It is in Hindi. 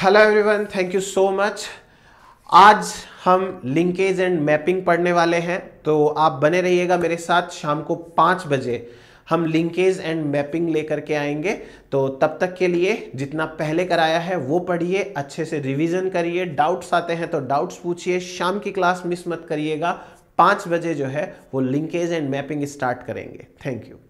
hello everyone thank you so much आज हम लिंकेज एंड मैपिंग पढ़ने वाले हैं तो आप बने रहिएगा मेरे साथ शाम को पाँच बजे हम लिंकेज एंड मैपिंग लेकर के आएंगे तो तब तक के लिए जितना पहले कराया है वो पढ़िए अच्छे से रिवीजन करिए डाउट्स आते हैं तो डाउट्स पूछिए शाम की क्लास मिस मत करिएगा पाँच बजे जो है वो लिंकेज एंड मैपिंग स्टार्ट करेंगे थैंक यू